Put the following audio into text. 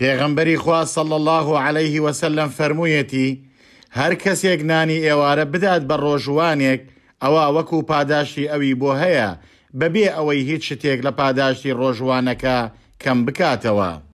پێغەمبەری خوا سەڵ الله عليه وسلم فەرموویەتی هەر کەسێک نانی ئێوارە بدات بە ڕۆژوانێک ئەوە وەکو پاداشتی ئەوی بۆ هەیە بەبێ ئەوەی هیچ شتێک لە پاداشتی ڕۆژوانەکە کەم بکاتەوە.